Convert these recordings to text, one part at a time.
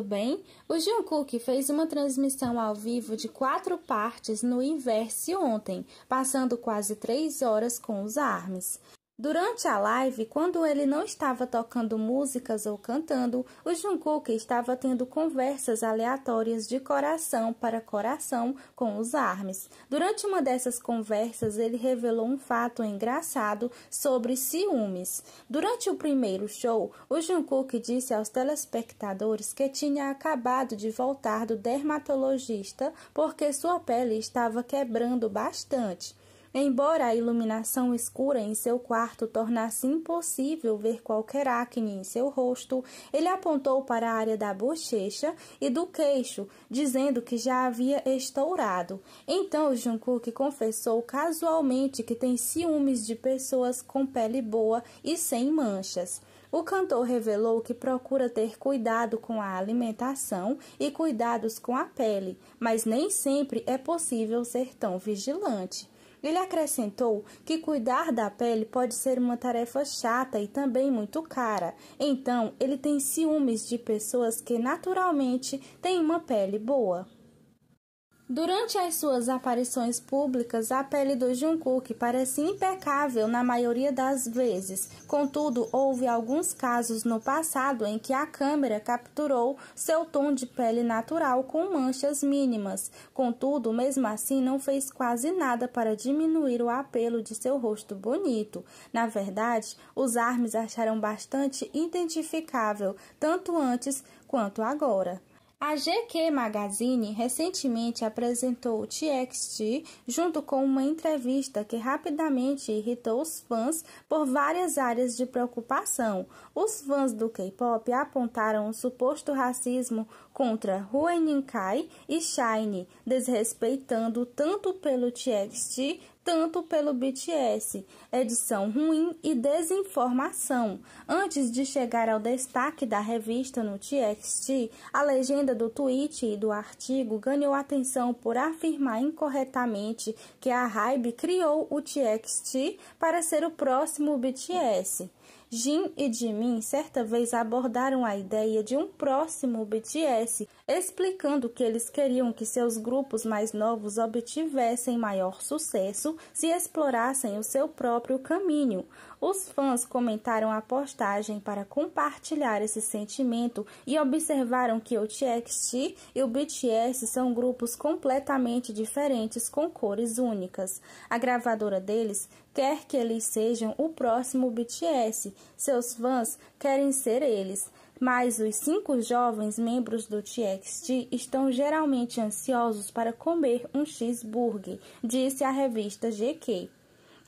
tudo bem? O Jungkook fez uma transmissão ao vivo de quatro partes no Inverse ontem, passando quase três horas com os ARMS. Durante a live, quando ele não estava tocando músicas ou cantando, o Jungkook estava tendo conversas aleatórias de coração para coração com os ARMYs. Durante uma dessas conversas, ele revelou um fato engraçado sobre ciúmes. Durante o primeiro show, o Jungkook disse aos telespectadores que tinha acabado de voltar do dermatologista porque sua pele estava quebrando bastante. Embora a iluminação escura em seu quarto tornasse impossível ver qualquer acne em seu rosto, ele apontou para a área da bochecha e do queixo, dizendo que já havia estourado. Então Jungkook confessou casualmente que tem ciúmes de pessoas com pele boa e sem manchas. O cantor revelou que procura ter cuidado com a alimentação e cuidados com a pele, mas nem sempre é possível ser tão vigilante. Ele acrescentou que cuidar da pele pode ser uma tarefa chata e também muito cara. Então, ele tem ciúmes de pessoas que naturalmente têm uma pele boa. Durante as suas aparições públicas, a pele do Jungkook parece impecável na maioria das vezes. Contudo, houve alguns casos no passado em que a câmera capturou seu tom de pele natural com manchas mínimas. Contudo, mesmo assim, não fez quase nada para diminuir o apelo de seu rosto bonito. Na verdade, os armes acharam bastante identificável, tanto antes quanto agora. A GQ Magazine recentemente apresentou o TXT junto com uma entrevista que rapidamente irritou os fãs por várias áreas de preocupação. Os fãs do K-pop apontaram o suposto racismo contra Rua Ninkai e Shine, desrespeitando tanto pelo TXT tanto pelo BTS, edição ruim e desinformação. Antes de chegar ao destaque da revista no TXT, a legenda do tweet e do artigo ganhou atenção por afirmar incorretamente que a Hybe criou o TXT para ser o próximo BTS. Jim e Jimin certa vez abordaram a ideia de um próximo BTS, explicando que eles queriam que seus grupos mais novos obtivessem maior sucesso se explorassem o seu próprio caminho, os fãs comentaram a postagem para compartilhar esse sentimento e observaram que o TXT e o BTS são grupos completamente diferentes com cores únicas. A gravadora deles quer que eles sejam o próximo BTS. Seus fãs querem ser eles. Mas os cinco jovens membros do TXT estão geralmente ansiosos para comer um cheeseburger, disse a revista GK.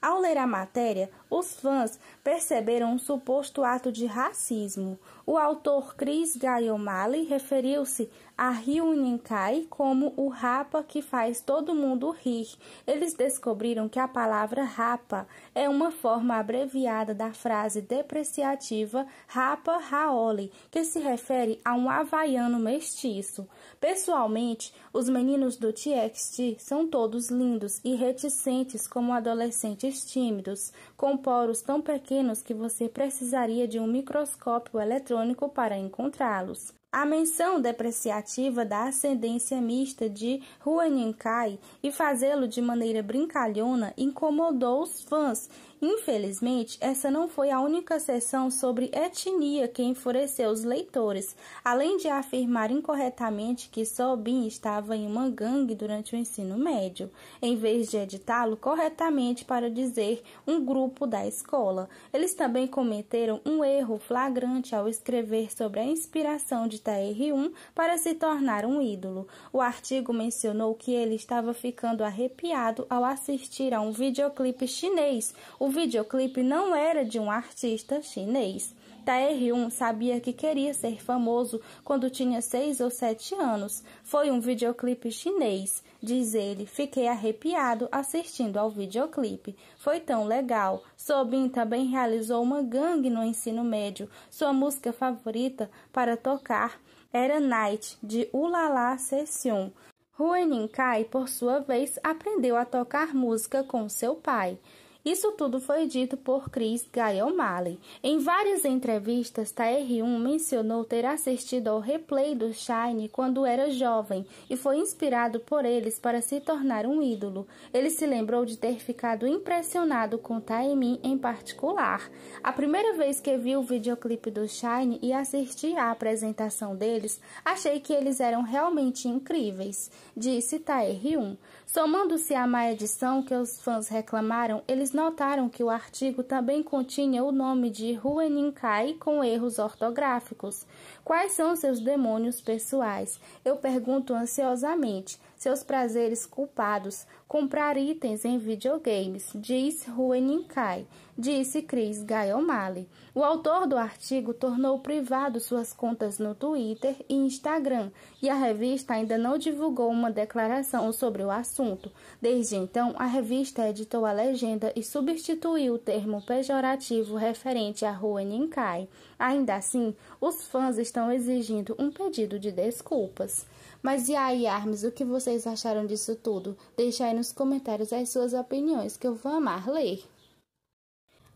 Ao ler a matéria, os fãs perceberam um suposto ato de racismo. O autor Chris Gaiomali referiu-se a Ryuninkai como o rapa que faz todo mundo rir. Eles descobriram que a palavra rapa é uma forma abreviada da frase depreciativa rapa raoli, que se refere a um havaiano mestiço. Pessoalmente, os meninos do TXT são todos lindos e reticentes como adolescentes tímidos, com poros tão pequenos que você precisaria de um microscópio eletrônico para encontrá-los. A menção depreciativa da ascendência mista de Huanyang Kai e fazê-lo de maneira brincalhona incomodou os fãs Infelizmente, essa não foi a única sessão sobre etnia que enfureceu os leitores, além de afirmar incorretamente que Sobin estava em uma gangue durante o ensino médio, em vez de editá-lo corretamente para dizer um grupo da escola. Eles também cometeram um erro flagrante ao escrever sobre a inspiração de TR1 para se tornar um ídolo. O artigo mencionou que ele estava ficando arrepiado ao assistir a um videoclipe chinês, o videoclipe não era de um artista chinês. Taehyung sabia que queria ser famoso quando tinha 6 ou 7 anos. Foi um videoclipe chinês, diz ele. Fiquei arrepiado assistindo ao videoclipe. Foi tão legal. Sobin também realizou uma gangue no ensino médio. Sua música favorita para tocar era Night, de Ulala Session. Huenin Kai, por sua vez, aprendeu a tocar música com seu pai. Isso tudo foi dito por Chris Guy O'Malley. Em várias entrevistas, TR1 mencionou ter assistido ao replay do Shine quando era jovem e foi inspirado por eles para se tornar um ídolo. Ele se lembrou de ter ficado impressionado com Taemin em particular. A primeira vez que vi o videoclipe do Shine e assisti à apresentação deles, achei que eles eram realmente incríveis, disse TR1. Somando-se à má edição que os fãs reclamaram, eles notaram que o artigo também continha o nome de Rueninkai com erros ortográficos. Quais são seus demônios pessoais? Eu pergunto ansiosamente. Seus prazeres culpados. Comprar itens em videogames, diz Rueninkai disse Chris Guy O'Malley. O autor do artigo tornou privado suas contas no Twitter e Instagram, e a revista ainda não divulgou uma declaração sobre o assunto. Desde então, a revista editou a legenda e substituiu o termo pejorativo referente à rua Ninkai. Ainda assim, os fãs estão exigindo um pedido de desculpas. Mas e aí, Armes, o que vocês acharam disso tudo? Deixe aí nos comentários as suas opiniões, que eu vou amar ler.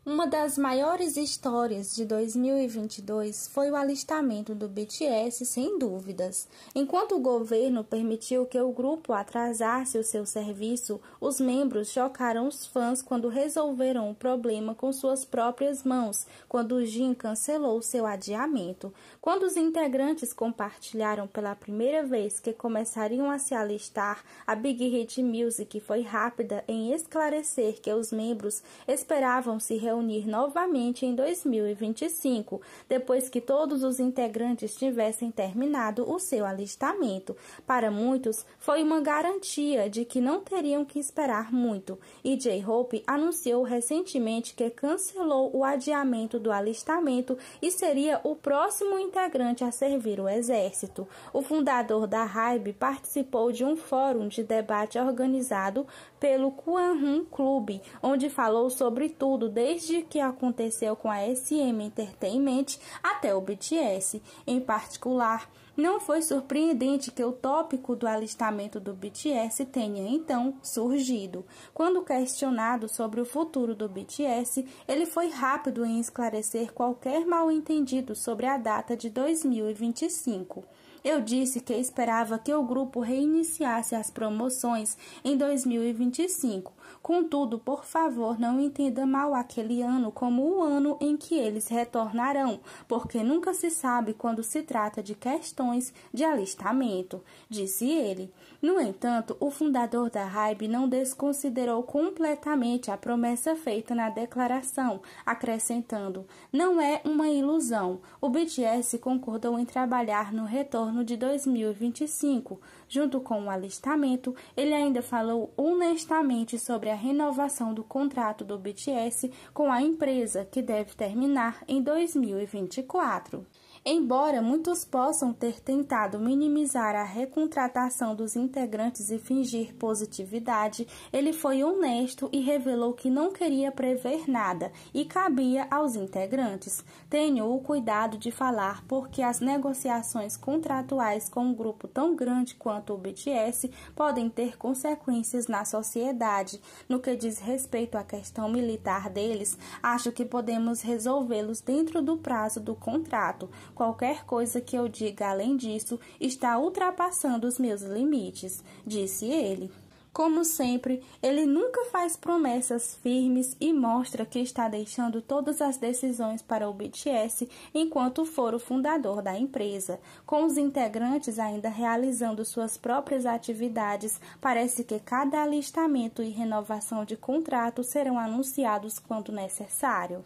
Uma das maiores histórias de 2022 foi o alistamento do BTS, sem dúvidas. Enquanto o governo permitiu que o grupo atrasasse o seu serviço, os membros chocaram os fãs quando resolveram o problema com suas próprias mãos, quando o Jin cancelou seu adiamento. Quando os integrantes compartilharam pela primeira vez que começariam a se alistar, a Big Hit Music foi rápida em esclarecer que os membros esperavam se reunir reunir novamente em 2025, depois que todos os integrantes tivessem terminado o seu alistamento. Para muitos, foi uma garantia de que não teriam que esperar muito, e J-Hope anunciou recentemente que cancelou o adiamento do alistamento e seria o próximo integrante a servir o exército. O fundador da Hybe participou de um fórum de debate organizado pelo Kwanhun Club onde falou sobre tudo desde desde que aconteceu com a SM Entertainment até o BTS. Em particular, não foi surpreendente que o tópico do alistamento do BTS tenha então surgido. Quando questionado sobre o futuro do BTS, ele foi rápido em esclarecer qualquer mal-entendido sobre a data de 2025. Eu disse que esperava que o grupo reiniciasse as promoções em 2025, Contudo, por favor, não entenda mal aquele ano como o ano em que eles retornarão, porque nunca se sabe quando se trata de questões de alistamento, disse ele. No entanto, o fundador da Raib não desconsiderou completamente a promessa feita na declaração, acrescentando: Não é uma ilusão. O BTS concordou em trabalhar no retorno de 2025. Junto com o alistamento, ele ainda falou honestamente sobre sobre a renovação do contrato do BTS com a empresa, que deve terminar em 2024. Embora muitos possam ter tentado minimizar a recontratação dos integrantes e fingir positividade, ele foi honesto e revelou que não queria prever nada e cabia aos integrantes. Tenho o cuidado de falar porque as negociações contratuais com um grupo tão grande quanto o BTS podem ter consequências na sociedade no que diz respeito à questão militar deles, acho que podemos resolvê-los dentro do prazo do contrato. Qualquer coisa que eu diga além disso está ultrapassando os meus limites, disse ele. Como sempre, ele nunca faz promessas firmes e mostra que está deixando todas as decisões para o BTS enquanto for o fundador da empresa. Com os integrantes ainda realizando suas próprias atividades, parece que cada alistamento e renovação de contrato serão anunciados quando necessário.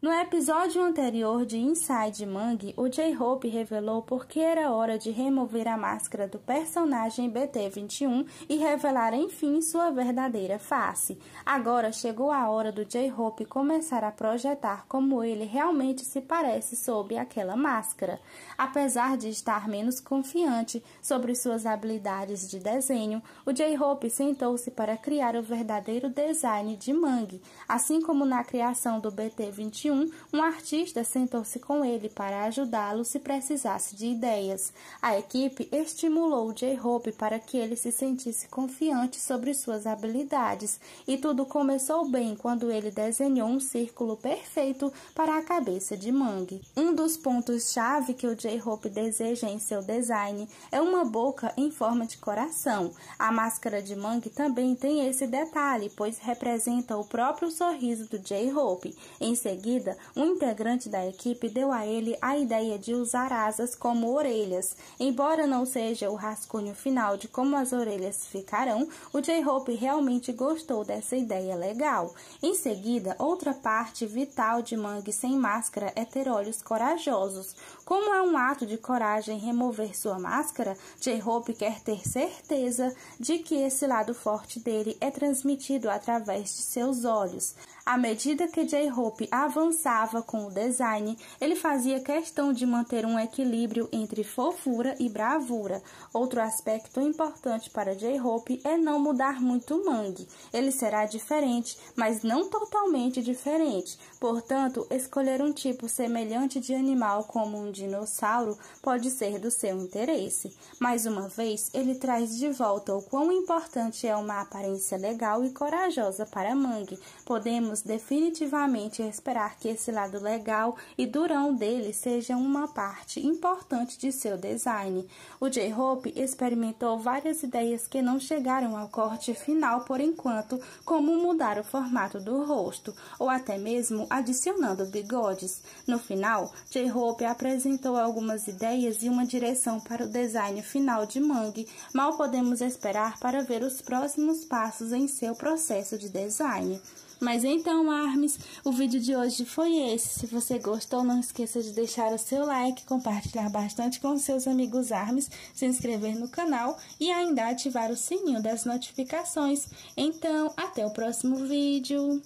No episódio anterior de Inside Mangue, o J-Hope revelou por que era hora de remover a máscara do personagem BT-21 e revelar enfim sua verdadeira face. Agora chegou a hora do J-Hope começar a projetar como ele realmente se parece sob aquela máscara. Apesar de estar menos confiante sobre suas habilidades de desenho, o J-Hope sentou-se para criar o verdadeiro design de Mangue, assim como na criação do BT-21 um artista sentou-se com ele para ajudá-lo se precisasse de ideias. A equipe estimulou J-Hope para que ele se sentisse confiante sobre suas habilidades, e tudo começou bem quando ele desenhou um círculo perfeito para a cabeça de Mangue. Um dos pontos-chave que o J-Hope deseja em seu design é uma boca em forma de coração. A máscara de Mangue também tem esse detalhe, pois representa o próprio sorriso do J-Hope. Em seguida, seguida, um integrante da equipe deu a ele a ideia de usar asas como orelhas. Embora não seja o rascunho final de como as orelhas ficarão, o J-Hope realmente gostou dessa ideia legal. Em seguida, outra parte vital de Mangue sem máscara é ter olhos corajosos. Como é um ato de coragem remover sua máscara, J-Hope quer ter certeza de que esse lado forte dele é transmitido através de seus olhos. À medida que J-Hope avançava com o design, ele fazia questão de manter um equilíbrio entre fofura e bravura. Outro aspecto importante para J-Hope é não mudar muito o mangue. Ele será diferente, mas não totalmente diferente. Portanto, escolher um tipo semelhante de animal como um dinossauro pode ser do seu interesse. Mais uma vez, ele traz de volta o quão importante é uma aparência legal e corajosa para Mangue. Podemos definitivamente esperar que esse lado legal e durão dele seja uma parte importante de seu design. O J-Hope experimentou várias ideias que não chegaram ao corte final por enquanto, como mudar o formato do rosto, ou até mesmo adicionando bigodes. No final, J-Hope apresentou apresentou algumas ideias e uma direção para o design final de Mangue, mal podemos esperar para ver os próximos passos em seu processo de design. Mas então, Armes, o vídeo de hoje foi esse. Se você gostou, não esqueça de deixar o seu like, compartilhar bastante com seus amigos Armes, se inscrever no canal e ainda ativar o sininho das notificações. Então, até o próximo vídeo!